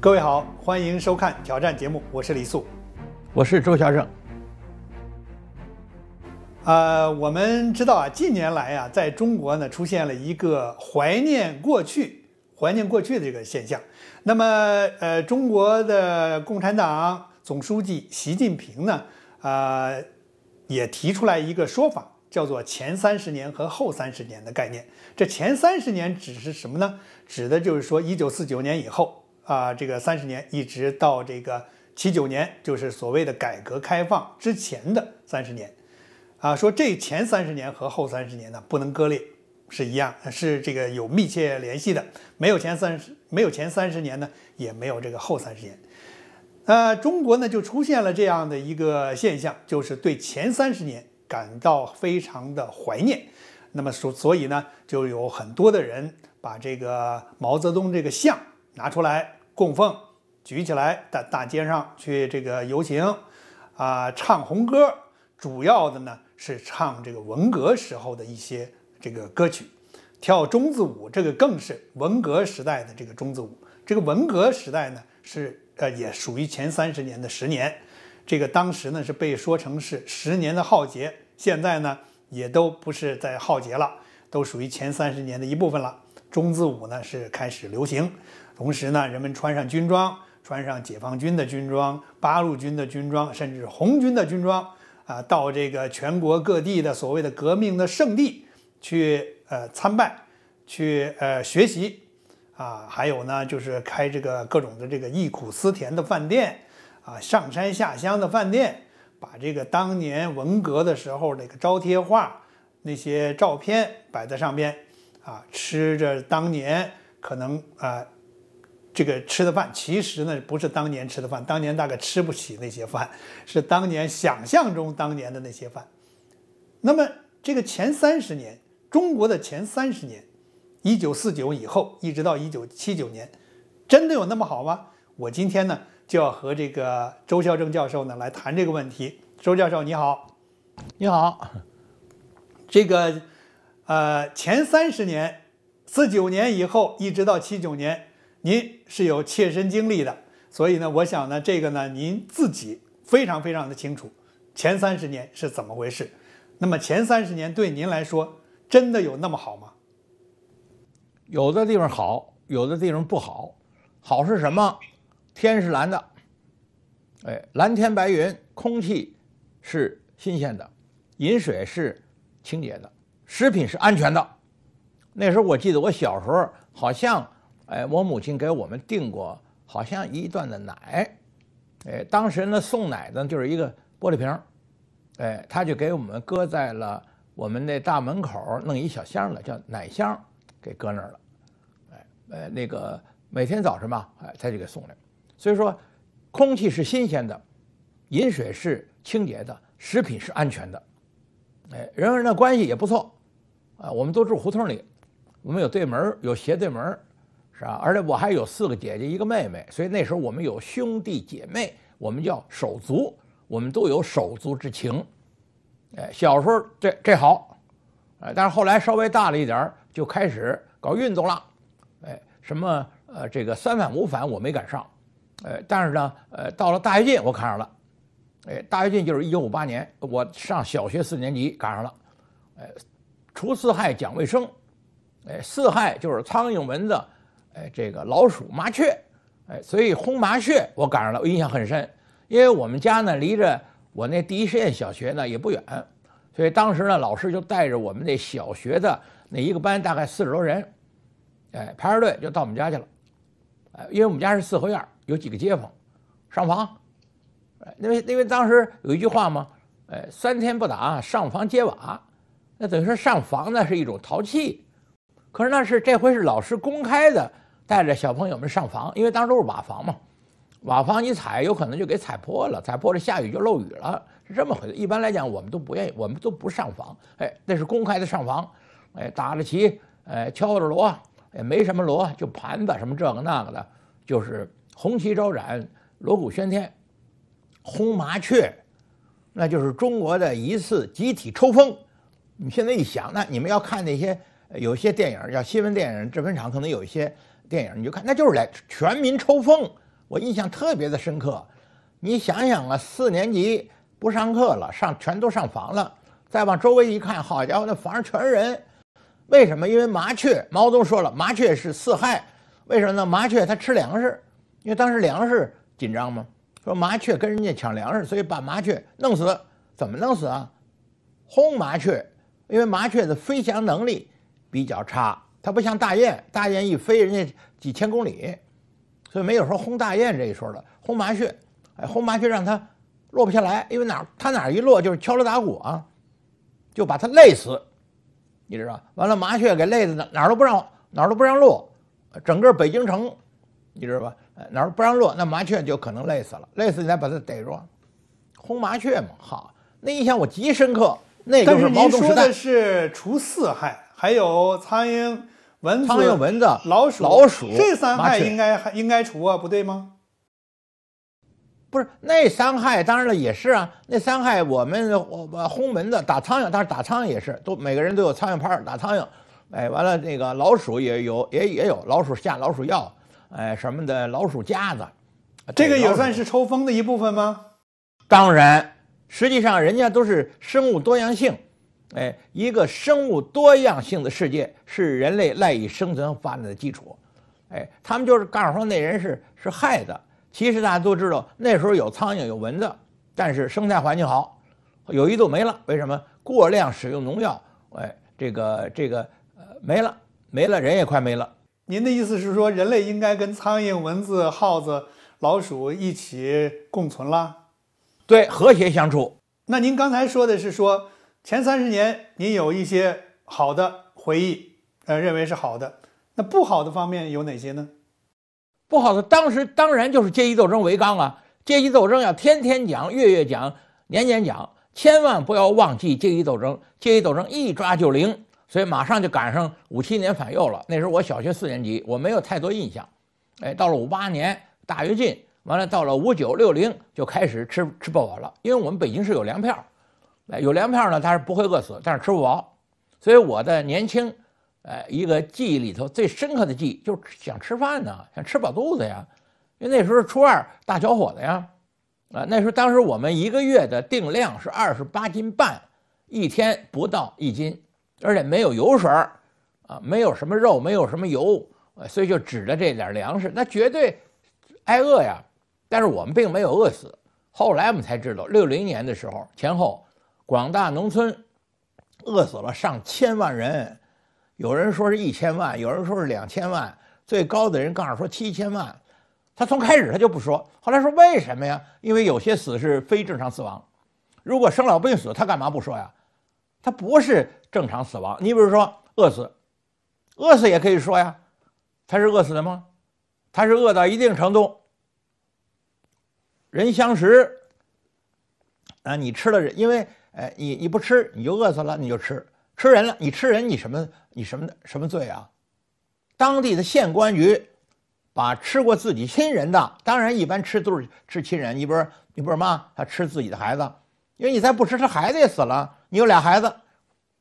各位好，欢迎收看挑战节目，我是李素，我是周小胜。呃，我们知道啊，近年来啊，在中国呢，出现了一个怀念过去、怀念过去的这个现象。那么，呃，中国的共产党总书记习近平呢，啊，也提出来一个说法，叫做“前三十年和后三十年”的概念。这前三十年指是什么呢？指的就是说，一九四九年以后。啊，这个三十年一直到这个七九年，就是所谓的改革开放之前的三十年，啊，说这前三十年和后三十年呢不能割裂，是一样，是这个有密切联系的。没有前三十，没有前三十年呢，也没有这个后三十年。那中国呢就出现了这样的一个现象，就是对前三十年感到非常的怀念。那么所所以呢，就有很多的人把这个毛泽东这个像拿出来。供奉，举起来在大街上去这个游行，啊，唱红歌，主要的呢是唱这个文革时候的一些这个歌曲，跳中字舞，这个更是文革时代的这个中字舞。这个文革时代呢是呃也属于前三十年的十年，这个当时呢是被说成是十年的浩劫，现在呢也都不是在浩劫了，都属于前三十年的一部分了。中字舞呢是开始流行。同时呢，人们穿上军装，穿上解放军的军装、八路军的军装，甚至红军的军装啊，到这个全国各地的所谓的革命的圣地去呃参拜，去呃学习啊，还有呢就是开这个各种的这个忆苦思甜的饭店啊，上山下乡的饭店，把这个当年文革的时候那个招贴画那些照片摆在上边啊，吃着当年可能啊。这个吃的饭其实呢不是当年吃的饭，当年大概吃不起那些饭，是当年想象中当年的那些饭。那么这个前三十年，中国的前三十年，一九四九以后一直到一九七九年，真的有那么好吗？我今天呢就要和这个周孝正教授呢来谈这个问题。周教授你好，你好。这个呃前三十年，四九年以后一直到七九年。您是有切身经历的，所以呢，我想呢，这个呢，您自己非常非常的清楚，前三十年是怎么回事。那么前三十年对您来说，真的有那么好吗？有的地方好，有的地方不好。好是什么？天是蓝的，哎，蓝天白云，空气是新鲜的，饮水是清洁的，食品是安全的。那时候我记得我小时候好像。哎，我母亲给我们订过，好像一段的奶。哎，当时呢，送奶呢就是一个玻璃瓶，哎，他就给我们搁在了我们那大门口，弄一小箱的叫奶箱，给搁那儿了。哎，呃，那个每天早晨吧，哎，他就给送来。所以说，空气是新鲜的，饮水是清洁的，食品是安全的。哎，人和人的关系也不错啊。我们都住胡同里，我们有对门有斜对门是吧？而且我还有四个姐姐，一个妹妹，所以那时候我们有兄弟姐妹，我们叫手足，我们都有手足之情。哎，小时候这这好，哎，但是后来稍微大了一点就开始搞运动了。哎，什么呃，这个三反五反我没赶上，呃，但是呢，呃，到了大跃进我赶上了。哎，大跃进就是一九五八年，我上小学四年级赶上了。哎，除四害讲卫生。哎，四害就是苍蝇蚊子。哎，这个老鼠麻雀，哎，所以轰麻雀，我赶上了，我印象很深。因为我们家呢离着我那第一实验小学呢也不远，所以当时呢老师就带着我们那小学的那一个班，大概四十多人，哎，排着队就到我们家去了。哎，因为我们家是四合院，有几个街坊，上房，哎，因为因为当时有一句话嘛，哎，三天不打上房揭瓦，那等于说上房呢是一种淘气，可是那是这回是老师公开的。带着小朋友们上房，因为当时都是瓦房嘛，瓦房你踩有可能就给踩破了，踩破了下雨就漏雨了，是这么回事。一般来讲我们都不愿意，我们都不上房。哎，那是公开的上房，哎，打着旗，哎，敲着锣，也没什么锣，就盘子什么这个那个的，就是红旗招展，锣鼓喧天，轰麻雀，那就是中国的一次集体抽风。你现在一想，那你们要看那些有些电影，叫新闻电影制片厂，可能有一些。电影你就看，那就是来全民抽风，我印象特别的深刻。你想想啊，四年级不上课了，上全都上房了。再往周围一看，好家伙，那房上全是人。为什么？因为麻雀，毛泽东说了，麻雀是四害。为什么呢？麻雀它吃粮食，因为当时粮食紧张嘛。说麻雀跟人家抢粮食，所以把麻雀弄死。怎么弄死啊？轰麻雀，因为麻雀的飞翔能力比较差。它不像大雁，大雁一飞人家几千公里，所以没有说轰大雁这一说的。轰麻雀，哎，轰麻雀让它落不下来，因为哪它哪一落就是敲锣打鼓啊，就把它累死，你知道？完了麻雀给累的哪儿都不让哪儿都不让落，整个北京城，你知道吧？哪儿不让落，那麻雀就可能累死了，累死你再把它逮住，轰麻雀嘛，好，那印象我极深刻，那就是毛泽东时代。说的是除四害，还有苍蝇。蚊苍蝇、蚊子、老鼠、老鼠，这三害应该还应该除啊，不对吗？不是，那三害当然了也是啊，那三害我们把轰蚊子、打苍蝇，当然打苍蝇也是，都每个人都有苍蝇拍儿打苍蝇，哎，完了那个老鼠也有，也也有老鼠下老鼠药，哎什么的老鼠夹子，这个也算是抽风的一部分吗？当然，实际上人家都是生物多样性。哎，一个生物多样性的世界是人类赖以生存发展的基础。哎，他们就是告诉说那人是是害的。其实大家都知道，那时候有苍蝇、有蚊子，但是生态环境好，有一度没了。为什么？过量使用农药，哎，这个这个呃没了，没了，人也快没了。您的意思是说，人类应该跟苍蝇、蚊子、耗子、老鼠一起共存了？对，和谐相处。那您刚才说的是说？前三十年，您有一些好的回忆，呃，认为是好的。那不好的方面有哪些呢？不好的，当时当然就是阶级斗争为纲啊，阶级斗争要天天讲、月月讲、年年讲，千万不要忘记阶级斗争。阶级斗争一抓就灵，所以马上就赶上五七年反右了。那时候我小学四年级，我没有太多印象。哎，到了五八年大跃进，完了到了五九六零就开始吃吃不饱了，因为我们北京市有粮票。哎，有粮票呢，他是不会饿死，但是吃不饱。所以我的年轻，呃，一个记忆里头最深刻的记忆就是想吃饭呢，想吃饱肚子呀。因为那时候初二大小伙子呀，啊，那时候当时我们一个月的定量是二十八斤半，一天不到一斤，而且没有油水儿，啊，没有什么肉，没有什么油，所以就指着这点粮食，那绝对挨饿呀。但是我们并没有饿死。后来我们才知道，六零年的时候前后。广大农村饿死了上千万人，有人说是一千万，有人说是两千万，最高的人告诉说七千万。他从开始他就不说，后来说为什么呀？因为有些死是非正常死亡，如果生老病死，他干嘛不说呀？他不是正常死亡。你比如说饿死，饿死也可以说呀，他是饿死的吗？他是饿到一定程度，人相食啊，你吃了人，因为。哎，你你不吃你就饿死了，你就吃吃人了。你吃人，你什么你什么什么罪啊？当地的县公安局把吃过自己亲人的，当然一般吃都是吃亲人。你不是你不是妈，他吃自己的孩子，因为你再不吃他孩子也死了。你有俩孩子，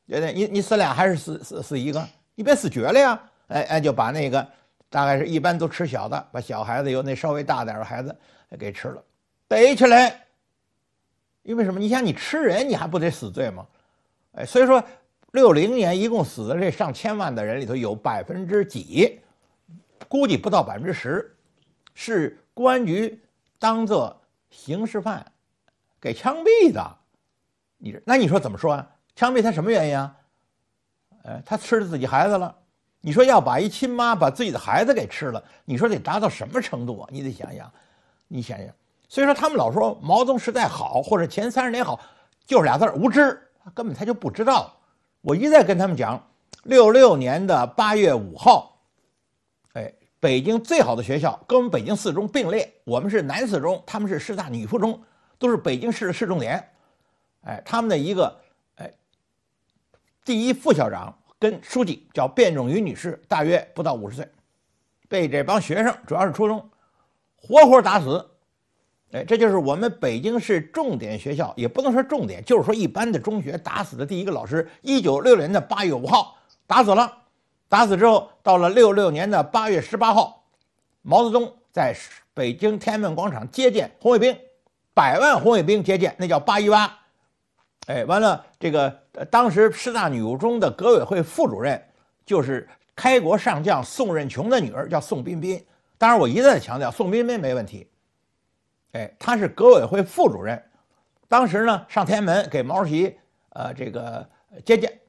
对你你死俩还是死死死一个？你别死绝了呀！哎哎，就把那个大概是一般都吃小的，把小孩子有那稍微大点的孩子给吃了，逮起来。因为什么？你想，你吃人，你还不得死罪吗？哎，所以说，六零年一共死的这上千万的人里头，有百分之几，估计不到百分之十，是公安局当做刑事犯给枪毙的。你那你说怎么说啊？枪毙他什么原因啊？哎，他吃了自己孩子了。你说要把一亲妈把自己的孩子给吃了，你说得达到什么程度啊？你得想想，你想想。所以说，他们老说毛泽东时代好，或者前三十年好，就是俩字儿无知，根本他就不知道。我一再跟他们讲，六六年的八月五号，哎，北京最好的学校跟我们北京四中并列，我们是男四中，他们是师大女附中，都是北京市的市重点。哎，他们的一个哎第一副校长跟书记叫卞仲云女士，大约不到五十岁，被这帮学生，主要是初中，活活打死。哎，这就是我们北京市重点学校，也不能说重点，就是说一般的中学。打死的第一个老师，一九六年的八月五号，打死了。打死之后，到了六六年的八月十八号，毛泽东在北京天安门广场接见红卫兵，百万红卫兵接见，那叫八一八。哎，完了，这个当时师大女中的革委会副主任，就是开国上将宋任穷的女儿，叫宋彬彬。当然，我一再强调，宋彬彬没问题。哎，他是革委会副主任，当时呢上天安门给毛主席呃这个接见，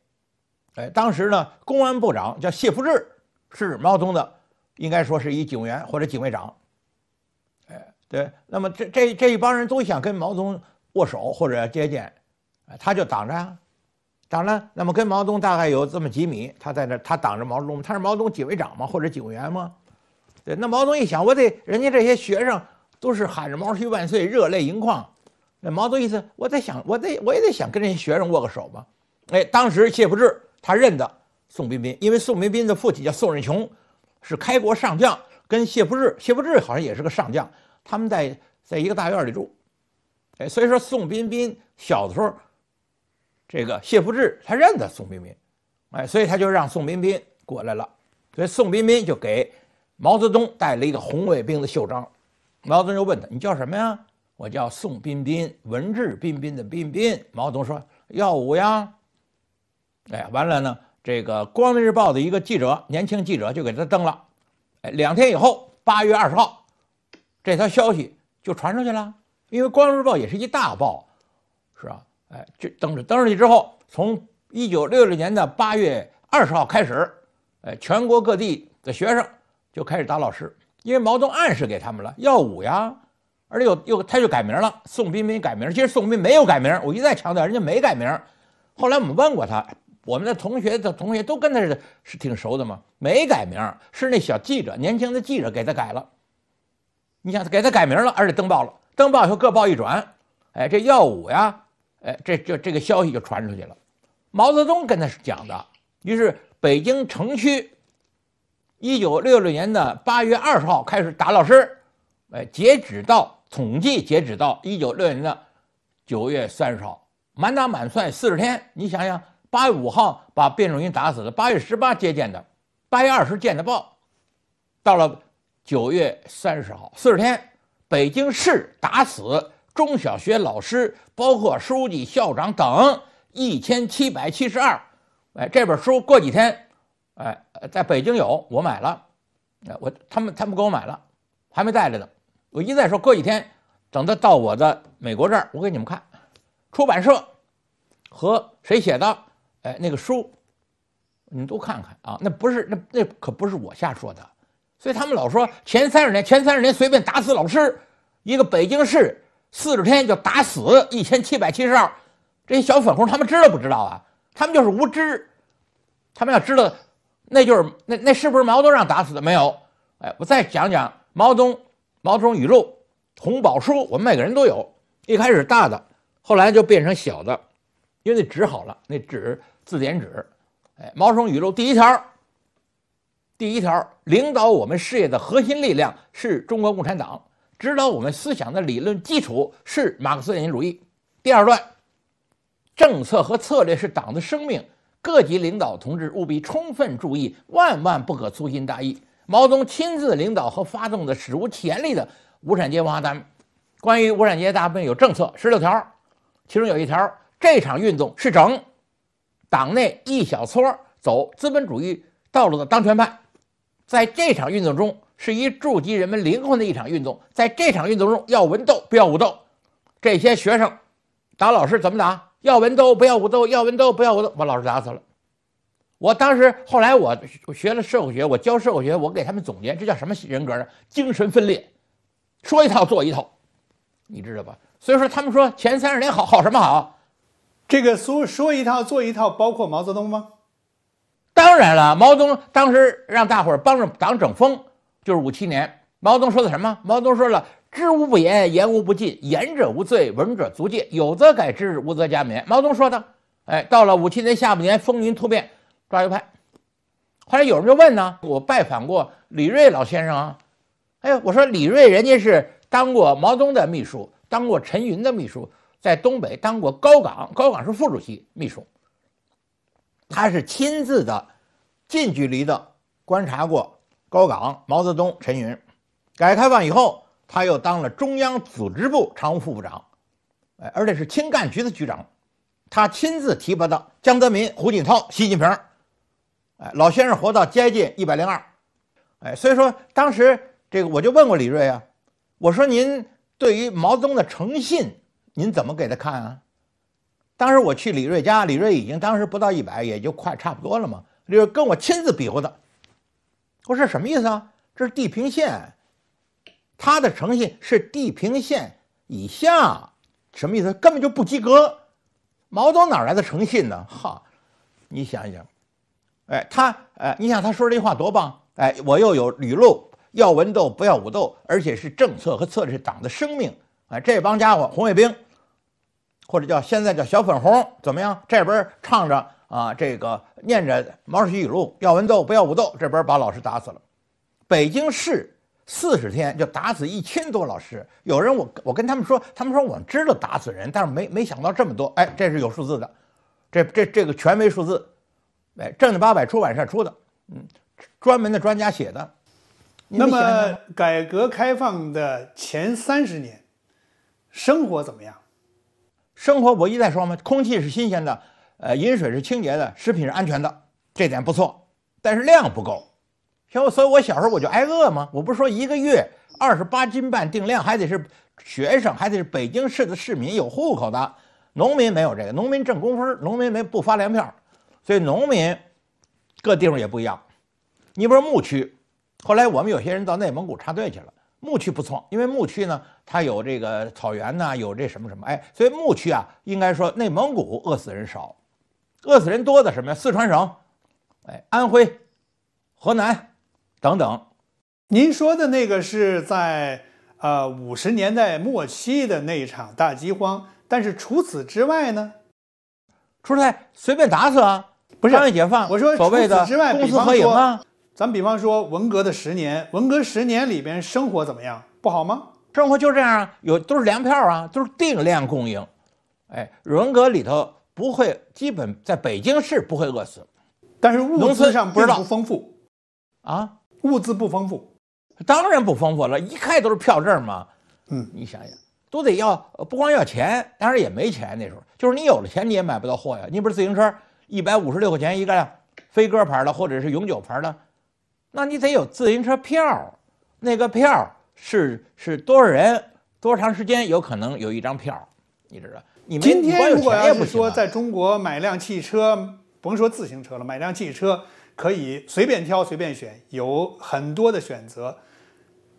哎，当时呢公安部长叫谢富治，是毛泽东的，应该说是一警员或者警卫长，哎，对，那么这这这一帮人都想跟毛泽东握手或者接见，哎，他就挡着，挡着，那么跟毛泽东大概有这么几米，他在那他挡着毛泽东，他是毛泽东警卫长吗或者警卫员吗？对，那毛泽东一想，我得人家这些学生。都是喊着“毛主席万岁”，热泪盈眶。那毛泽东意思，我在想，我在我也得想跟这些学生握个手吧。哎，当时谢福治他认得宋彬彬，因为宋彬彬的父亲叫宋任穷，是开国上将，跟谢福治，谢福治好像也是个上将，他们在在一个大院里住。哎，所以说宋彬彬小的时候，这个谢福治他认得宋彬彬，哎，所以他就让宋彬彬过来了，所以宋彬彬就给毛泽东带了一个红卫兵的袖章。毛泽东就问他：“你叫什么呀？”我叫宋彬彬，文质彬彬的彬彬。毛泽东说：“耀武呀！”哎，完了呢。这个《光明日报》的一个记者，年轻记者就给他登了。哎，两天以后，八月二十号，这条消息就传出去了。因为《光明日报》也是一大报，是吧？哎，就登着登上去之后，从一九六六年的八月二十号开始，哎，全国各地的学生就开始打老师。因为毛泽东暗示给他们了，耀武呀，而且又又他就改名了，宋彬彬改名。其实宋彬没有改名，我一再强调，人家没改名。后来我们问过他，我们的同学的同学都跟他是是挺熟的嘛，没改名，是那小记者，年轻的记者给他改了。你想给他改名了，而且登报了，登报以后各报一转，哎，这耀武呀，哎，这就这个消息就传出去了。毛泽东跟他讲的，于是北京城区。一九六六年的八月二十号开始打老师，哎，截止到统计截止到一九六六年的九月三十号，满打满算四十天。你想想，八月五号把卞仲耘打死了，八月十八接见的，八月二十见的报，到了九月三十号，四十天，北京市打死中小学老师，包括书记、校长等一千七百七十二。哎，这本书过几天。哎，在北京有我买了，哎，我他们他们给我买了，还没带着呢。我一再说过几天，等他到我的美国这儿，我给你们看，出版社和谁写的，哎，那个书，你们都看看啊。那不是那那可不是我瞎说的。所以他们老说前三十年，前三十年随便打死老师，一个北京市四十天就打死一千七百七十二，这些小粉红他们知道不知道啊？他们就是无知，他们要知道。那就是那那是不是毛泽东打死的？没有，哎，我再讲讲毛泽东《毛泽东语录》《红宝书》，我们每个人都有一开始大的，后来就变成小的，因为那纸好了，那纸字典纸。哎，《毛泽东语录》第一条，第一条，领导我们事业的核心力量是中国共产党，指导我们思想的理论基础是马克思列宁主义。第二段，政策和策略是党的生命。各级领导同志务必充分注意，万万不可粗心大意。毛泽东亲自领导和发动的史无前例的无产阶级文化大革命，关于无产阶级大革命有政策十六条，其中有一条：这场运动是整党内一小撮走资本主义道路的当权派。在这场运动中，是一触及人们灵魂的一场运动。在这场运动中，要文斗不要武斗。这些学生打老师怎么打？要文斗不要武斗，要文斗不要武斗，把老师打死了。我当时后来我学了社会学，我教社会学，我给他们总结这叫什么人格呢？精神分裂，说一套做一套，你知道吧？所以说他们说前三十年好好什么好？这个说说一套做一套，包括毛泽东吗？当然了，毛泽东当时让大伙儿帮着党整风，就是五七年，毛泽东说的什么？毛泽东说了。知无不言，言无不尽，言者无罪，闻者足戒。有则改之，无则加勉。毛泽东说的。哎，到了五七年下半年，风云突变，抓右派。后来有人就问呢，我拜访过李瑞老先生啊。哎，我说李瑞，人家是当过毛泽东的秘书，当过陈云的秘书，在东北当过高岗，高岗是副主席秘书。他是亲自的、近距离的观察过高岗、毛泽东、陈云。改革开放以后。他又当了中央组织部常务副部长，哎，而且是青干局的局长，他亲自提拔的江泽民、胡锦涛、习近平，哎，老先生活到接近一百零二，哎，所以说当时这个我就问过李瑞啊，我说您对于毛泽东的诚信，您怎么给他看啊？当时我去李瑞家，李瑞已经当时不到一百，也就快差不多了嘛。李瑞跟我亲自比划的，我说什么意思啊？这是地平线。他的诚信是地平线以下，什么意思？根本就不及格。毛泽东哪来的诚信呢？哈，你想一想，哎，他哎，你想他说这话多棒？哎，我又有语录，要文斗不要武斗，而且是政策和策略，党的生命。哎，这帮家伙红卫兵，或者叫现在叫小粉红，怎么样？这边唱着啊，这个念着毛主席语录，要文斗不要武斗，这边把老师打死了。北京市。四十天就打死一千多老师，有人我我跟他们说，他们说我们知道打死人，但是没没想到这么多，哎，这是有数字的，这这这个权威数字，哎，正经八百出版社出的，嗯，专门的专家写的。那么改革开放的前三十年，生活怎么样？生活我一再说嘛，空气是新鲜的，呃，饮水是清洁的，食品是安全的，这点不错，但是量不够。我，所以我小时候我就挨饿嘛。我不是说一个月二十八斤半定量，还得是学生，还得是北京市的市民有户口的，农民没有这个。农民挣工分，农民没不发粮票，所以农民各地方也不一样。你如说牧区，后来我们有些人到内蒙古插队去了。牧区不错，因为牧区呢，它有这个草原呐，有这什么什么哎，所以牧区啊，应该说内蒙古饿死人少，饿死人多的什么呀？四川省，哎，安徽，河南。等等，您说的那个是在呃五十年代末期的那一场大饥荒，但是除此之外呢？出差随便打死啊，不是？解放，我说，除此之外，合营啊。咱比方说文革的十年，文革十年里边生活怎么样？不好吗？生活就这样，啊，有都是粮票啊，都是定量供应。哎，文革里头不会基本在北京市不会饿死，但是物资上不是不丰富啊。物资不丰富，当然不丰富了，一看都是票证嘛。嗯，你想想，都得要，不光要钱，当然也没钱那时候。就是你有了钱，你也买不到货呀。你不是自行车，一百五十六块钱一个呀，飞鸽牌的或者是永久牌的，那你得有自行车票。那个票是是多少人多长时间有可能有一张票，你知道？你们今天如果要是说在中国买辆汽车，甭说自行车了，买辆汽车。可以随便挑，随便选，有很多的选择。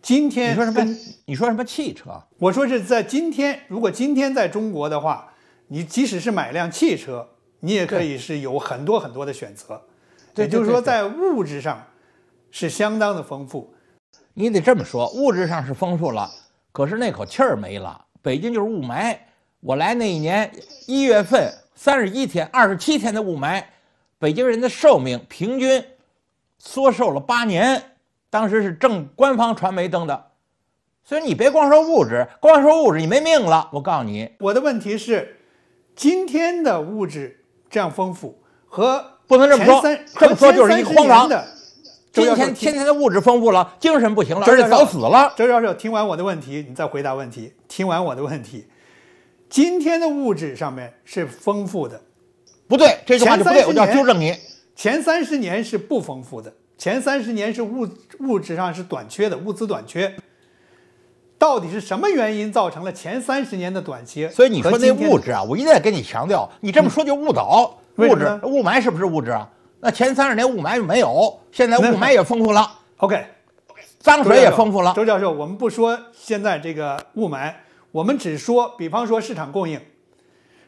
今天你说什么？你说什么汽车？我说是在今天，如果今天在中国的话，你即使是买辆汽车，你也可以是有很多很多的选择。也就是说，在物质上是相当的丰富。你得这么说，物质上是丰富了，可是那口气儿没了。北京就是雾霾。我来那一年一月份，三十一天，二十七天的雾霾。北京人的寿命平均缩寿了八年，当时是正官方传媒登的，所以你别光说物质，光说物质你没命了。我告诉你，我的问题是，今天的物质这样丰富和不能这么说，这么说就是一荒唐的。今天天天的物质丰富了，精神不行了，这是早死了。周教授听完我的问题，你再回答问题。听完我的问题，今天的物质上面是丰富的。不对，这句话就错了，要纠正你。前三十年是不丰富的，前三十年是物物质上是短缺的，物资短缺。到底是什么原因造成了前三十年的短缺？所以你说那物质啊，我一再跟你强调，你这么说就误导。物质雾霾是不是物质啊？那前三十年雾霾没有，现在雾霾也丰富了。OK，OK，脏水也丰富了。周教授，我们不说现在这个雾霾，我们只说，比方说市场供应。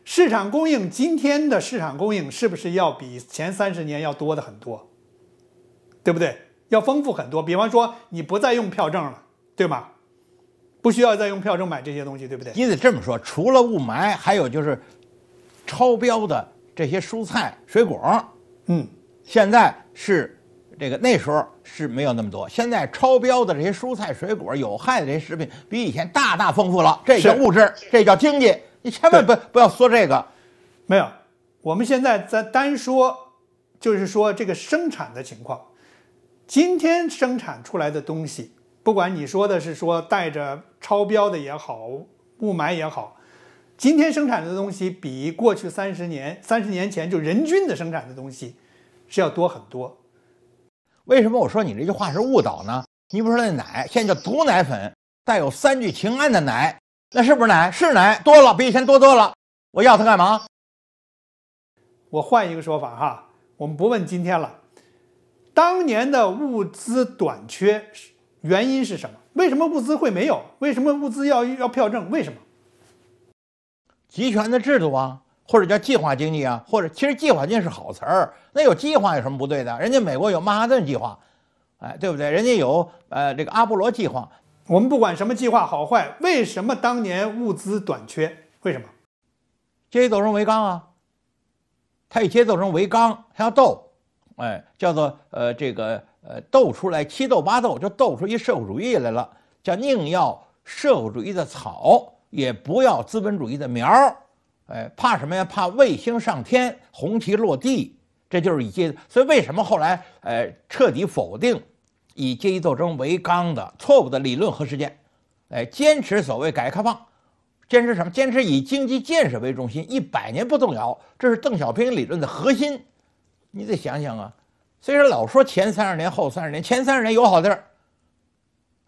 市场供应今天的市场供应是不是要比前三十年要多的很多？对不对？要丰富很多。比方说，你不再用票证了，对吗？不需要再用票证买这些东西，对不对？你得这么说。除了雾霾，还有就是超标的这些蔬菜水果。嗯，现在是这个，那时候是没有那么多。现在超标的这些蔬菜水果、有害的这些食品，比以前大大丰富了。这叫物质，这叫经济。你千万不不要说这个，没有，我们现在在单说，就是说这个生产的情况，今天生产出来的东西，不管你说的是说带着超标的也好，雾霾也好，今天生产的东西比过去三十年、三十年前就人均的生产的东西是要多很多。为什么我说你这句话是误导呢？你不说那奶，现在叫毒奶粉，带有三聚氰胺的奶。那是不是奶？是奶多了，比以前多多了。我要它干嘛？我换一个说法哈，我们不问今天了。当年的物资短缺原因是什么？为什么物资会没有？为什么物资要要票证？为什么？集权的制度啊，或者叫计划经济啊，或者其实计划经济是好词儿，那有计划有什么不对的？人家美国有曼哈顿计划，哎，对不对？人家有呃这个阿波罗计划。我们不管什么计划好坏，为什么当年物资短缺？为什么？阶级斗争为纲啊！他以阶级斗争为纲，他要斗，哎，叫做呃这个呃斗出来七斗八斗，就斗出一社会主义来了，叫宁要社会主义的草，也不要资本主义的苗，哎，怕什么呀？怕卫星上天，红旗落地，这就是一些。所以为什么后来呃彻底否定？以阶级斗争为纲的错误的理论和实践，哎，坚持所谓改革开放，坚持什么？坚持以经济建设为中心，一百年不动摇，这是邓小平理论的核心。你得想想啊，虽然老说前三十年后三十年，前三十年有好地儿，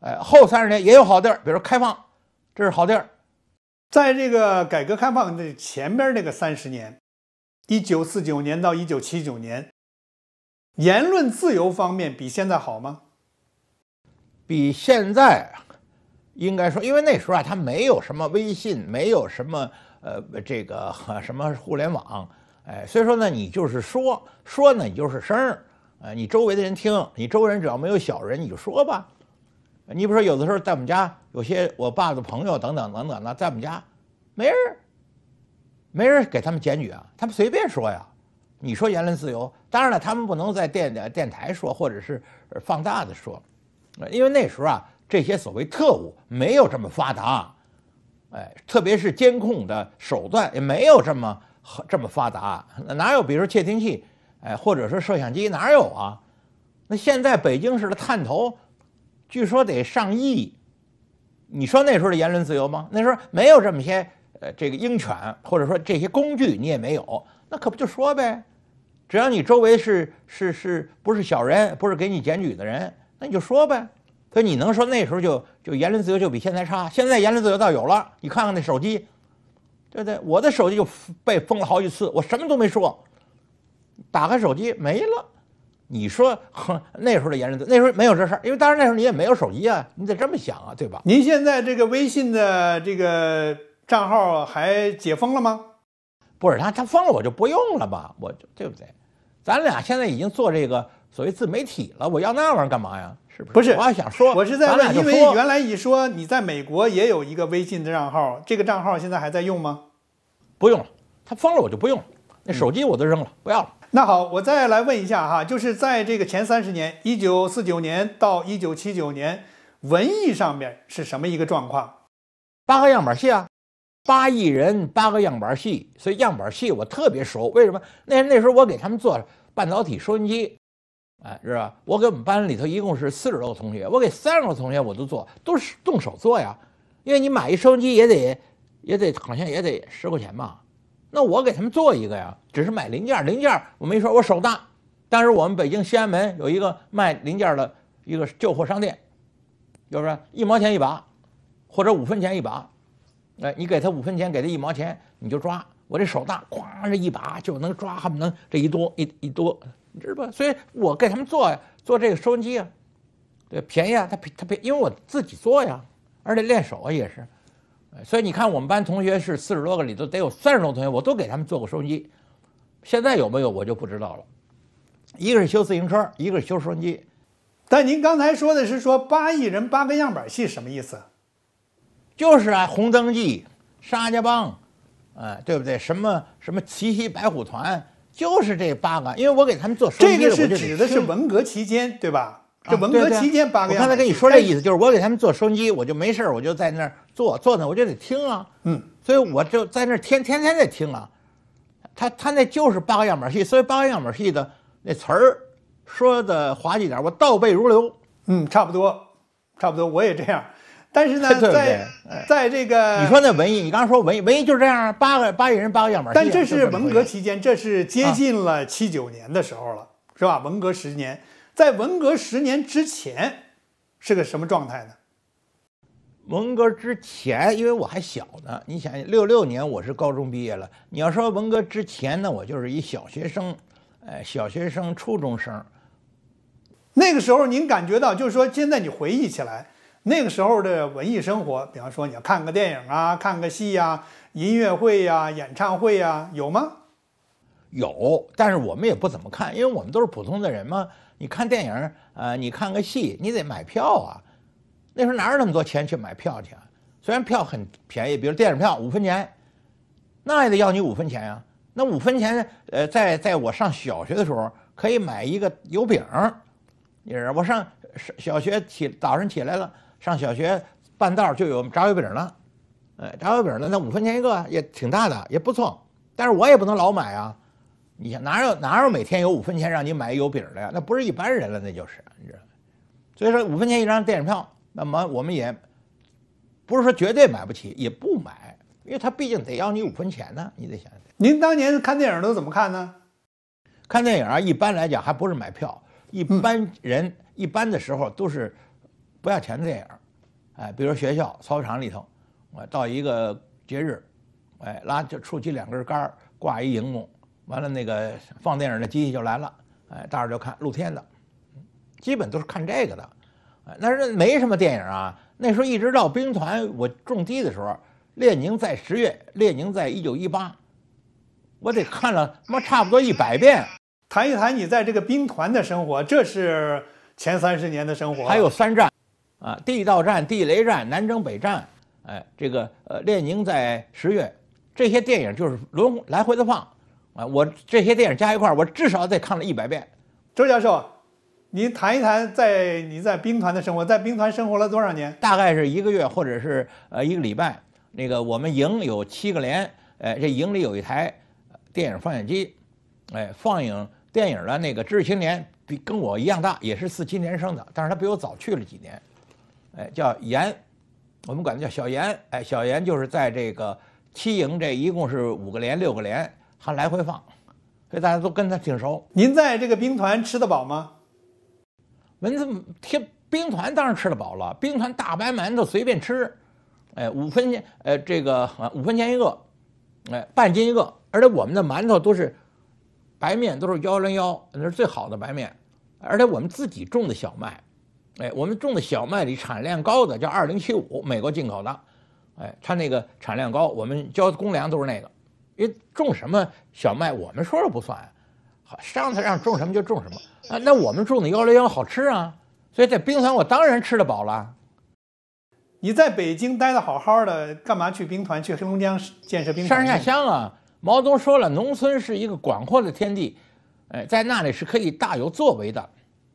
哎，后三十年也有好地儿，比如开放，这是好地儿。在这个改革开放的前面那个三十年，一九四九年到一九七九年，言论自由方面比现在好吗？比现在应该说，因为那时候啊，他没有什么微信，没有什么呃，这个 什么互联网，哎，所以说呢，你就是说说呢，你就是声儿，哎，你周围的人听，你周围人只要没有小人，你就说吧。你比如说，有的时候在我们家，有些我爸的朋友等等等等的，在我们家没人没人给他们检举啊，他们随便说呀。你说言论自由，当然了，他们不能在电电台说，或者是放大的说。因为那时候啊，这些所谓特务没有这么发达，哎，特别是监控的手段也没有这么这么发达，哪有比如说窃听器，哎，或者说摄像机，哪有啊？那现在北京市的探头，据说得上亿，你说那时候的言论自由吗？那时候没有这么些，呃，这个鹰犬或者说这些工具你也没有，那可不就说呗，只要你周围是是是不是小人，不是给你检举的人。那你就说呗，所以你能说那时候就就言论自由就比现在差，现在言论自由倒有了。你看看那手机，对不对，我的手机就被封了好几次，我什么都没说，打开手机没了。你说哼，那时候的言论自由那时候没有这事儿，因为当然那时候你也没有手机啊，你得这么想啊，对吧？您现在这个微信的这个账号还解封了吗？不是他他封了我就不用了吧，我就对不对？咱俩现在已经做这个。所谓自媒体了，我要那玩意儿干嘛呀？是不是？我还想说，我是在问，因为原来你说你在美国也有一个微信的账号，这个账号现在还在用吗？不用了，他封了，我就不用了。那手机我都扔了，不要了。那好，我再来问一下哈，就是在这个前三十年，一九四九年到一九七九年，文艺上面是什么一个状况？八个样板戏啊，八亿人八个样板戏，所以样板戏我特别熟。为什么？那那时候我给他们做半导体收音机。哎，是吧？我给我们班里头一共是四十多个同学，我给三十多个同学我都做，都是动手做呀。因为你买一收音机也得，也得好像也得十块钱吧？那我给他们做一个呀，只是买零件零件我没说我手大，但是我们北京西安门有一个卖零件的一个旧货商店，就是一毛钱一把，或者五分钱一把。哎，你给他五分钱，给他一毛钱，你就抓我这手大，咵这一把就能抓，不能这一多一一多。你知道吧？所以我给他们做做这个收音机啊，对，便宜啊，他他便因为我自己做呀，而且练手啊也是。所以你看，我们班同学是四十多个里头，得有三十多同学，我都给他们做过收音机。现在有没有我就不知道了。一个是修自行车，一个是修收音机。但您刚才说的是说八亿人八个样板戏什么意思？就是啊，红灯记、沙家浜，呃，对不对？什么什么七袭白虎团？就是这八个，因为我给他们做收机，这个是指的是文革期间，对吧？这文革期间八个。我刚才跟你说这意思，就是我给他们做收机，我就没事我就在那儿坐坐那，我就得听啊。嗯，所以我就在那儿天天天在听啊。他他那就是八个样板戏，所以八个样板戏的那词儿，说的滑稽点儿，我倒背如流。嗯，差不多，差不多，我也这样。但是呢，在在这个你说那文艺，你刚刚说文艺，文艺就是这样，八个八亿人八个样板戏。但这是文革期间，这是接近了七九年的时候了，是吧？文革十年，在文革十年之前，是个什么状态呢？文革之前，因为我还小呢，你想想，六六年我是高中毕业了。你要说文革之前呢，我就是一小学生，哎，小学生、初中生。那个时候您感觉到，就是说现在你回忆起来。那个时候的文艺生活，比方说你要看个电影啊，看个戏呀，音乐会呀，演唱会呀，有吗？有，但是我们也不怎么看，因为我们都是普通的人嘛。你看电影，呃，你看个戏，你得买票啊。那时候哪有那么多钱去买票去？啊？虽然票很便宜，比如电影票五分钱，那也得要你五分钱呀。那五分钱，呃，在在我上小学的时候，可以买一个油饼。你知道，我上小学起，早上起来了。上小学半道就有炸油饼了，哎，炸油饼了，那五分钱一个也挺大的，也不错。但是我也不能老买啊，你想哪有哪有每天有五分钱让你买油饼的呀？那不是一般人了，那就是。你知道。所以说五分钱一张电影票，那么我们也不是说绝对买不起，也不买，因为他毕竟得要你五分钱呢。你得想，您当年看电影都怎么看呢？看电影啊，一般来讲还不是买票，一般人一般的时候都是。不要钱的电影，哎，比如学校操场里头，我到一个节日，哎，拉就竖起两根杆儿，挂一荧幕，完了那个放电影的机器就来了，哎，大伙就看露天的，基本都是看这个的，哎，那是没什么电影啊。那时候一直到兵团我种地的时候，列宁在十月，列宁在一九一八，我得看了他妈差不多一百遍。谈一谈你在这个兵团的生活，这是前三十年的生活，还有三战。啊，地道战、地雷战、南征北战，哎，这个呃，列宁在十月，这些电影就是轮来回的放，啊，我这些电影加一块，我至少得看了一百遍。周教授，您谈一谈在你在兵团的生活，在兵团生活了多少年？大概是一个月或者是呃一个礼拜。那个我们营有七个连，哎，这营里有一台电影放映机，哎，放映电影的那个知识青年比跟我一样大，也是四七年生的，但是他比我早去了几年。哎，叫严，我们管他叫小严。哎，小严就是在这个七营这一共是五个连、六个连，还来回放，所以大家都跟他挺熟。您在这个兵团吃得饱吗？文子，天兵团当然吃得饱了，兵团大白馒头随便吃。哎，五分钱，哎，这个五分钱一个，哎，半斤一个。而且我们的馒头都是白面，都是幺零幺，那是最好的白面，而且我们自己种的小麦。哎，我们种的小麦里产量高的叫二零七五，美国进口的，哎，它那个产量高，我们交的公粮都是那个，因为种什么小麦我们说了不算，好，上级让种什么就种什么啊。那我们种的幺零幺好吃啊，所以在兵团我当然吃得饱了。你在北京待得好好的，干嘛去兵团去黑龙江建设兵团？上下乡啊，毛泽东说了，农村是一个广阔的天地，哎，在那里是可以大有作为的。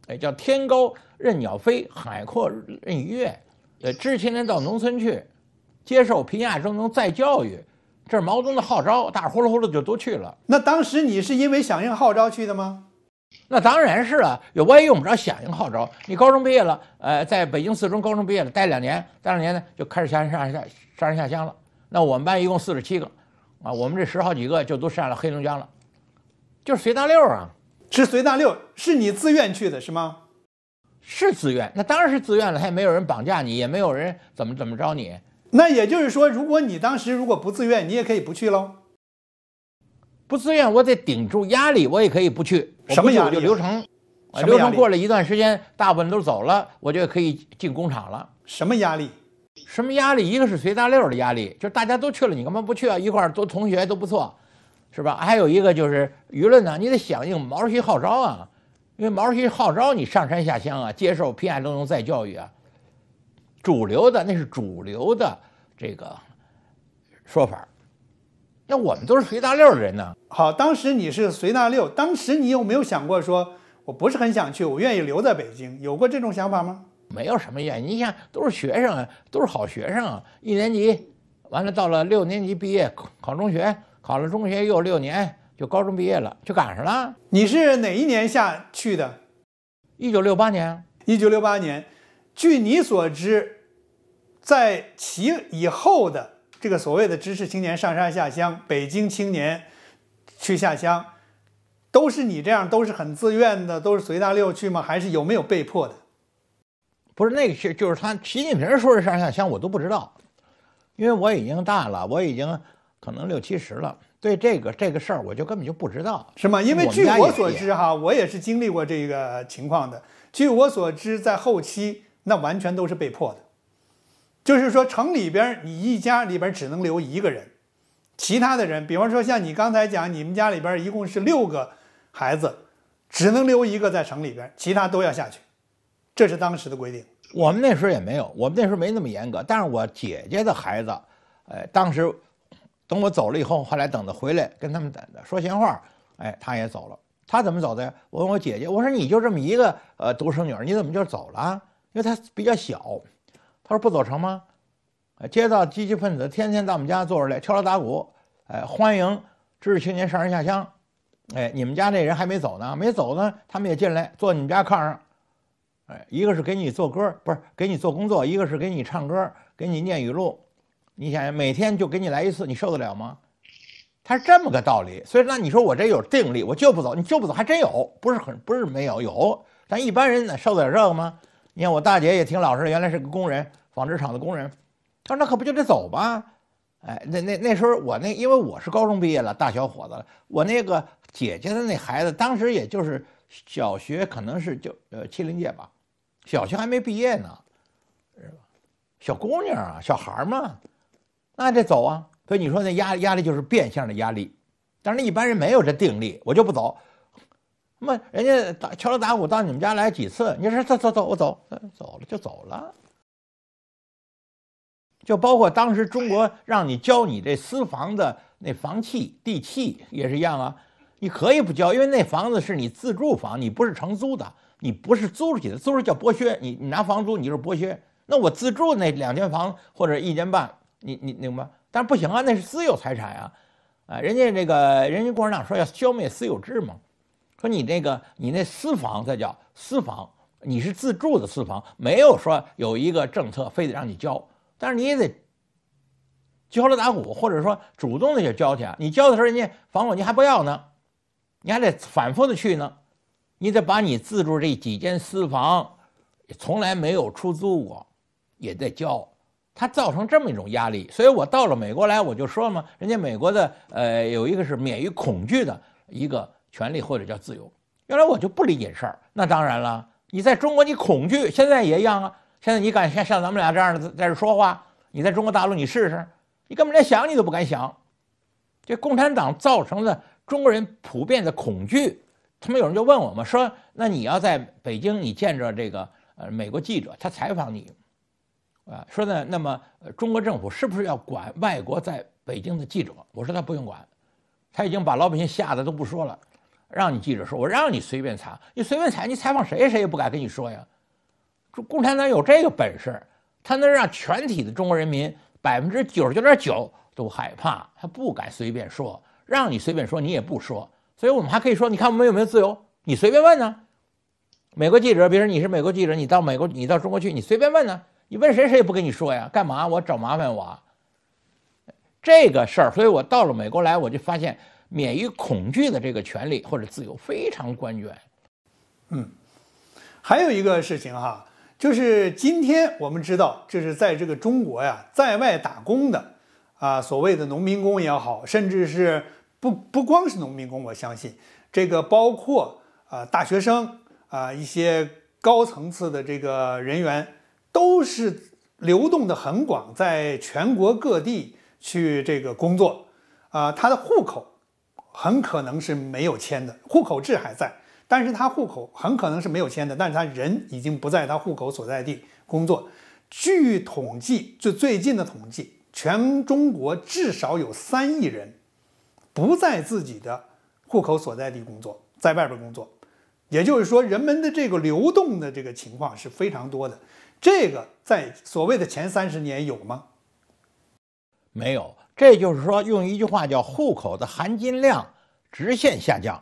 哎，叫天高任鸟飞，海阔任鱼跃。呃，之前呢，到农村去，接受贫下中农再教育，这是毛泽东的号召，大呼噜呼噜就都去了。那当时你是因为响应号召去的吗？那当然是了。有，万一用不着响应号召，你高中毕业了，呃，在北京四中高中毕业了，待两年，待两年呢，就开始下下下下下乡了。那我们班一共四十七个，啊，我们这十好几个就都上了黑龙江了，就是随大溜儿啊。是随大溜，是你自愿去的是吗？是自愿，那当然是自愿了，也没有人绑架你，也没有人怎么怎么着你。那也就是说，如果你当时如果不自愿，你也可以不去喽。不自愿，我得顶住压力，我也可以不去。什么压力？流程，流程过了一段时间，大部分都走了，我就可以进工厂了。什么压力？什么压力？一个是随大溜的压力，就是大家都去了，你干嘛不去啊？一块儿都同学都不错。是吧？还有一个就是舆论呢，你得响应毛主席号召啊，因为毛主席号召你上山下乡啊，接受批林中农再教育啊，主流的那是主流的这个说法。那我们都是随大溜的人呢。好，当时你是随大溜，当时你有没有想过说，我不是很想去，我愿意留在北京，有过这种想法吗？没有什么愿，你想都是学生，都是好学生，一年级完了到了六年级毕业考考中学。考了中学又六年，就高中毕业了，就赶上了。你是哪一年下去的？一九六八年。一九六八年，据你所知，在其以后的这个所谓的知识青年上山下乡，北京青年去下乡，都是你这样，都是很自愿的，都是随大溜去吗？还是有没有被迫的？不是那个是，就是他。习近平说是上下乡，我都不知道，因为我已经大了，我已经。可能六七十了，对这个这个事儿，我就根本就不知道，是吗？因为据我所知，哈，我也是经历过这个情况的。据我所知，在后期那完全都是被迫的，就是说城里边你一家里边只能留一个人，其他的人，比方说像你刚才讲，你们家里边一共是六个孩子，只能留一个在城里边，其他都要下去，这是当时的规定。我们那时候也没有，我们那时候没那么严格，但是我姐姐的孩子，呃，当时。等我走了以后，后来等他回来跟他们等着说闲话，哎，他也走了。他怎么走的呀？我问我姐姐，我说你就这么一个呃独生女儿，你怎么就走了？因为他比较小，他说不走成吗？街道积极分子天天到我们家坐着来敲锣打鼓，哎，欢迎知识青年上山下乡，哎，你们家那人还没走呢，没走呢，他们也进来坐你们家炕上，哎，一个是给你做歌，不是给你做工作，一个是给你唱歌，给你念语录。你想想，每天就给你来一次，你受得了吗？他是这么个道理。所以那你说我这有定力，我就不走，你就不走，还真有，不是很不是没有，有。咱一般人能受得了这个吗？你看我大姐也挺老实，原来是个工人，纺织厂的工人。她说：“那可不就得走吗？哎，那那那时候我那因为我是高中毕业了，大小伙子了。我那个姐姐的那孩子，当时也就是小学，可能是就呃七零届吧，小学还没毕业呢，是吧？小姑娘啊，小孩嘛。那得走啊，所以你说那压压力就是变相的压力，但是一般人没有这定力，我就不走。么人家敲锣打鼓到你们家来几次，你说走走走，我走，走了就走了。就包括当时中国让你交你这私房的那房契、地契也是一样啊，你可以不交，因为那房子是你自住房，你不是承租的，你不是租出去的，租出去叫剥削，你你拿房租你就是剥削。那我自住那两间房或者一间半。你你明白？但是不行啊，那是私有财产呀，啊，人家这个，人家共产党说要消灭私有制嘛，说你那个，你那私房，才叫私房，你是自住的私房，没有说有一个政策非得让你交，但是你也得敲锣打鼓，或者说主动的就交去啊。你交的时候，人家房管你还不要呢，你还得反复的去呢，你得把你自住这几间私房，从来没有出租过，也得交。它造成这么一种压力，所以我到了美国来，我就说嘛，人家美国的，呃，有一个是免于恐惧的一个权利，或者叫自由。原来我就不理解事儿，那当然了，你在中国你恐惧，现在也一样啊。现在你敢像像咱们俩这样的在这说话，你在中国大陆你试试，你根本连想你都不敢想。这共产党造成的中国人普遍的恐惧，他们有人就问我嘛，说那你要在北京，你见着这个呃美国记者，他采访你。啊，说呢，那么中国政府是不是要管外国在北京的记者？我说他不用管，他已经把老百姓吓得都不说了，让你记者说，我让你随便采你随便采你采访谁，谁也不敢跟你说呀。共产党有这个本事，他能让全体的中国人民百分之九十九点九都害怕，他不敢随便说，让你随便说，你也不说。所以我们还可以说，你看我们有没有自由？你随便问呢，美国记者，比说你是美国记者，你到美国，你到中国去，你随便问呢。你问谁，谁也不跟你说呀？干嘛？我找麻烦我？这个事儿，所以我到了美国来，我就发现，免于恐惧的这个权利或者自由非常关键。嗯，还有一个事情哈，就是今天我们知道，就是在这个中国呀，在外打工的啊，所谓的农民工也好，甚至是不不光是农民工，我相信这个包括啊大学生啊一些高层次的这个人员。都是流动的很广，在全国各地去这个工作，啊，他的户口很可能是没有迁的，户口制还在，但是他户口很可能是没有迁的，但是他人已经不在他户口所在地工作。据统计，就最近的统计，全中国至少有三亿人不在自己的户口所在地工作，在外边工作，也就是说，人们的这个流动的这个情况是非常多的。这个在所谓的前三十年有吗？没有，这就是说，用一句话叫“户口的含金量直线下降”。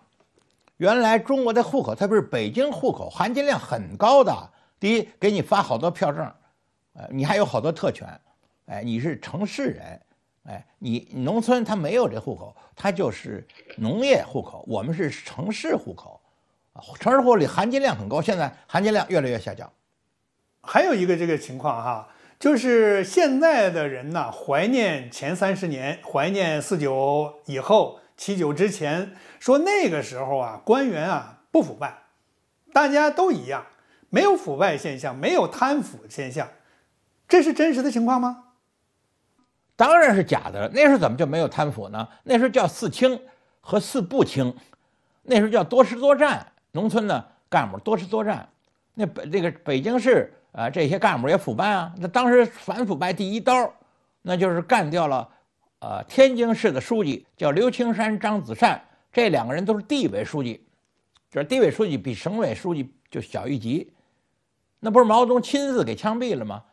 原来中国的户口，特别是北京户口，含金量很高的。第一，给你发好多票证，呃，你还有好多特权，哎，你是城市人，哎，你农村他没有这户口，他就是农业户口。我们是城市户口，城市户口里含金量很高，现在含金量越来越下降。还有一个这个情况哈，就是现在的人呢，怀念前三十年，怀念四九以后、七九之前，说那个时候啊，官员啊不腐败，大家都一样，没有腐败现象，没有贪腐现象，这是真实的情况吗？当然是假的了。那时候怎么就没有贪腐呢？那时候叫四清和四不清，那时候叫多吃多占，农村呢干部多吃多占，那北这个北京市。啊，这些干部也腐败啊！那当时反腐败第一刀，那就是干掉了，呃，天津市的书记叫刘青山、张子善，这两个人都是地委书记，这地委书记比省委书记就小一级。那不是毛泽东亲自给枪毙了吗？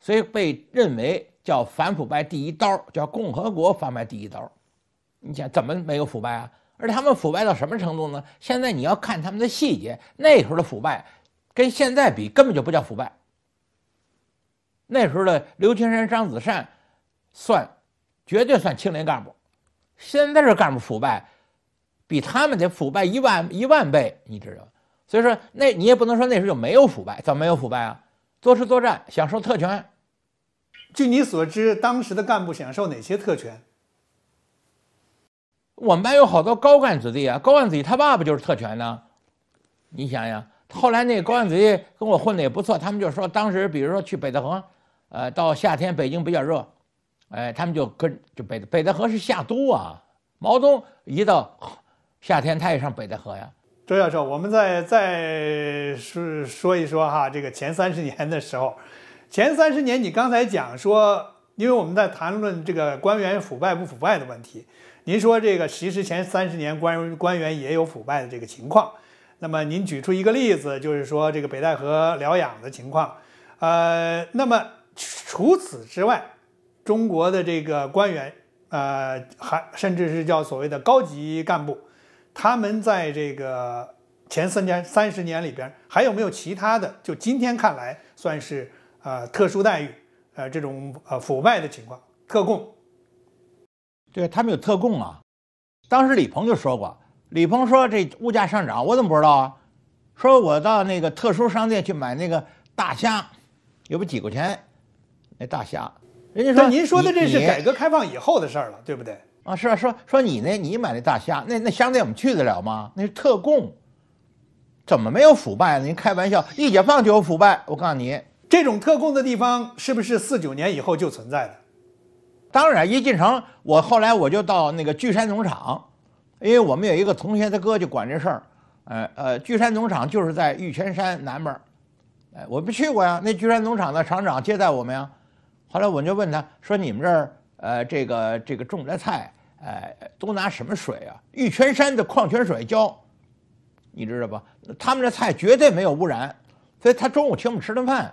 所以被认为叫反腐败第一刀，叫共和国反腐败第一刀。你想怎么没有腐败啊？而他们腐败到什么程度呢？现在你要看他们的细节，那时候的腐败跟现在比根本就不叫腐败。那时候的刘青山、张子善，算，绝对算清廉干部。现在这干部腐败，比他们得腐败一万一万倍，你知道。所以说，那你也不能说那时候就没有腐败，怎么没有腐败啊？作吃作战，享受特权。据你所知，当时的干部享受哪些特权？我们班有好多高干子弟啊，高干子弟他爸爸就是特权呢。你想想。后来那高占子一跟我混得也不错，他们就说当时比如说去北戴河，呃，到夏天北京比较热，哎，他们就跟就北北戴河是夏都啊，毛泽东一到夏天他也上北戴河呀。周教授，我们再再说一说哈，这个前三十年的时候，前三十年你刚才讲说，因为我们在谈论这个官员腐败不腐败的问题，您说这个其实前三十年官官员也有腐败的这个情况。那么您举出一个例子，就是说这个北戴河疗养的情况，呃，那么除此之外，中国的这个官员，呃，还甚至是叫所谓的高级干部，他们在这个前三年三十年里边，还有没有其他的？就今天看来算是呃特殊待遇，呃这种呃腐败的情况，特供，对他们有特供啊，当时李鹏就说过。李鹏说：“这物价上涨，我怎么不知道啊？说我到那个特殊商店去买那个大虾，也不几块钱。那大虾，人家说您说的这是改革开放以后的事儿了，对不对？啊，是啊，说说你那，你买那大虾，那那商店我们去得了吗？那是特供，怎么没有腐败呢？您开玩笑，一解放就有腐败。我告诉你，这种特供的地方是不是四九年以后就存在的？当然，一进城，我后来我就到那个聚山农场。”因为我们有一个同学，他哥就管这事儿，呃呃，巨山农场就是在玉泉山南边儿，哎，我们去过呀。那巨山农场的厂长接待我们呀，后来我就问他说：“你们这儿呃，这个这个种的菜，哎，都拿什么水啊？玉泉山的矿泉水浇，你知道吧？他们这菜绝对没有污染，所以他中午请我们吃顿饭，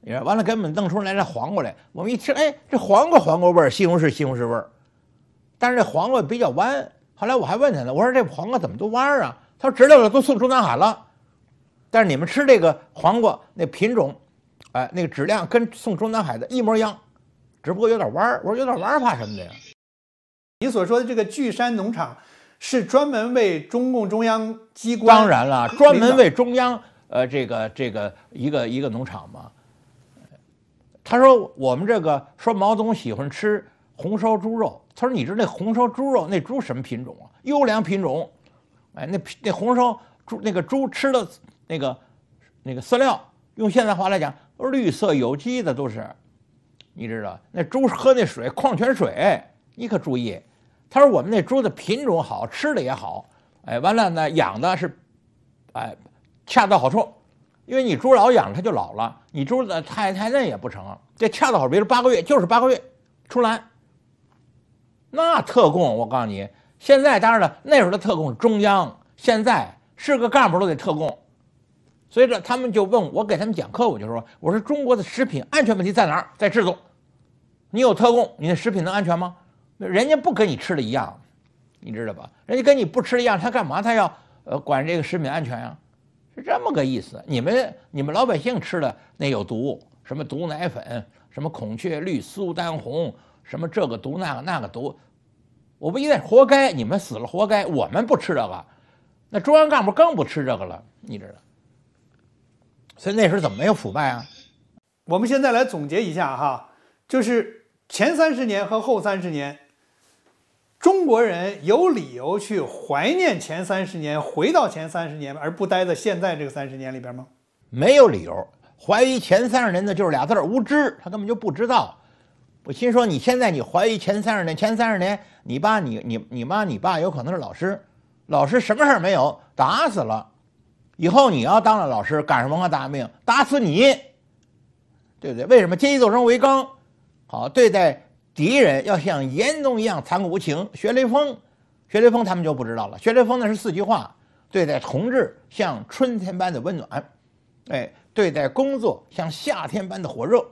你说完了给我们弄出来那黄瓜来，我们一吃，哎，这黄瓜黄瓜味儿，西红柿西红柿味儿，但是这黄瓜比较弯。”后来我还问他呢，我说这黄瓜怎么都弯儿啊？他说直溜溜都送中南海了。但是你们吃这个黄瓜那品种，哎，那个质量跟送中南海的一模一样，只不过有点弯儿。我说有点弯儿怕什么的呀？你所说的这个巨山农场是专门为中共中央机关，当然了，专门为中央呃这个这个一个一个农场嘛。他说我们这个说毛总喜欢吃。红烧猪肉，他说：“你知道那红烧猪肉那猪什么品种啊？优良品种，哎，那那红烧猪那个猪吃的那个那个饲料，用现在话来讲，绿色有机的都是。你知道那猪喝那水，矿泉水。你可注意，他说我们那猪的品种好吃的也好，哎，完了呢养的是哎恰到好处，因为你猪老养它就老了，你猪的太太嫩也不成。这恰到好处比如八个月，就是八个月出栏。”那特供，我告诉你，现在当然了，那时候的特供中央，现在是个干部都得特供，所以这他们就问我给他们讲课，我就说，我说中国的食品安全问题在哪儿？在制度。你有特供，你的食品能安全吗？人家不跟你吃的一样，你知道吧？人家跟你不吃一样，他干嘛？他要呃管这个食品安全呀？是这么个意思。你们你们老百姓吃的那有毒，什么毒奶粉，什么孔雀绿、苏丹红。什么这个毒那个那个毒，我不一定活该你们死了活该，我们不吃这个，那中央干部更不吃这个了，你知道。所以那时候怎么没有腐败啊？我们现在来总结一下哈，就是前三十年和后三十年，中国人有理由去怀念前三十年，回到前三十年，而不待在现在这个三十年里边吗？没有理由。怀疑前三十年的就是俩字儿无知，他根本就不知道。我心说，你现在你怀疑前三十年，前三十年你爸你你你妈你爸有可能是老师，老师什么事儿没有打死了，以后你要当了老师赶上文化大革命打死你，对不对？为什么阶级斗争为纲？好，对待敌人要像严冬一样残酷无情，学雷锋，学雷锋他们就不知道了。学雷锋那是四句话：对待同志像春天般的温暖，哎，对待工作像夏天般的火热。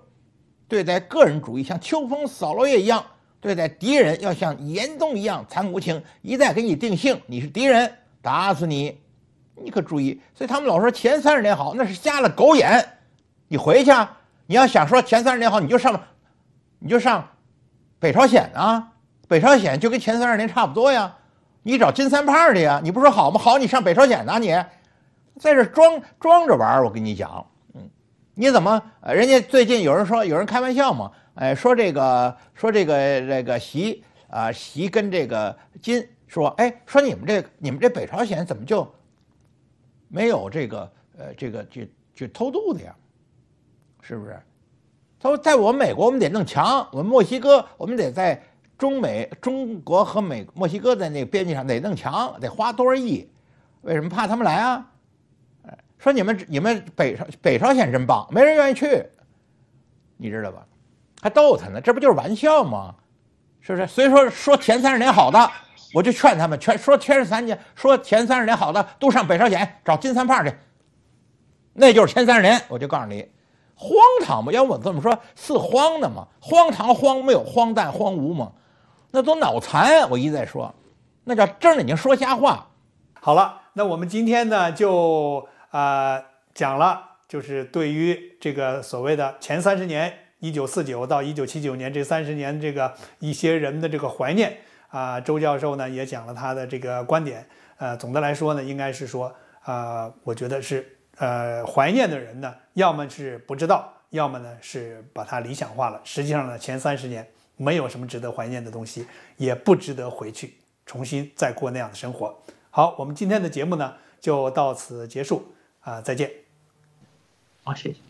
对待个人主义像秋风扫落叶一样，对待敌人要像严冬一样残酷无情。一再给你定性，你是敌人，打死你！你可注意，所以他们老说前三十年好，那是瞎了狗眼。你回去，啊！你要想说前三十年好，你就上，你就上北朝鲜啊！北朝鲜就跟前三十年差不多呀。你找金三胖去呀！你不说好吗？好，你上北朝鲜啊！你在这装装着玩，我跟你讲。你怎么？人家最近有人说，有人开玩笑嘛，哎，说这个，说这个，这个习啊，习跟这个金说，哎，说你们这你们这北朝鲜怎么就没有这个呃这个去去偷渡的呀？是不是？他说，在我们美国，我们得弄墙；我们墨西哥，我们得在中美中国和美墨西哥的那个边界上得弄墙，得花多少亿？为什么怕他们来啊？说你们你们北朝北朝鲜真棒，没人愿意去，你知道吧？还逗他呢，这不就是玩笑吗？是不是？所以说说前三十年好的，我就劝他们全说前三十年说前三十年好的都上北朝鲜找金三胖去，那就是前三十年。我就告诉你，荒唐嘛，要我这么说是荒的嘛？荒唐荒没有荒诞荒芜吗？那都脑残，我一再说，那叫睁眼睛说瞎话。好了，那我们今天呢就。啊，讲了就是对于这个所谓的前三十年，一九四九到一九七九年这三十年，这个一些人的这个怀念啊，周教授呢也讲了他的这个观点。呃，总的来说呢，应该是说，啊，我觉得是，呃，怀念的人呢，要么是不知道，要么呢是把它理想化了。实际上呢，前三十年没有什么值得怀念的东西，也不值得回去重新再过那样的生活。好，我们今天的节目呢就到此结束。啊，再见。好，谢谢。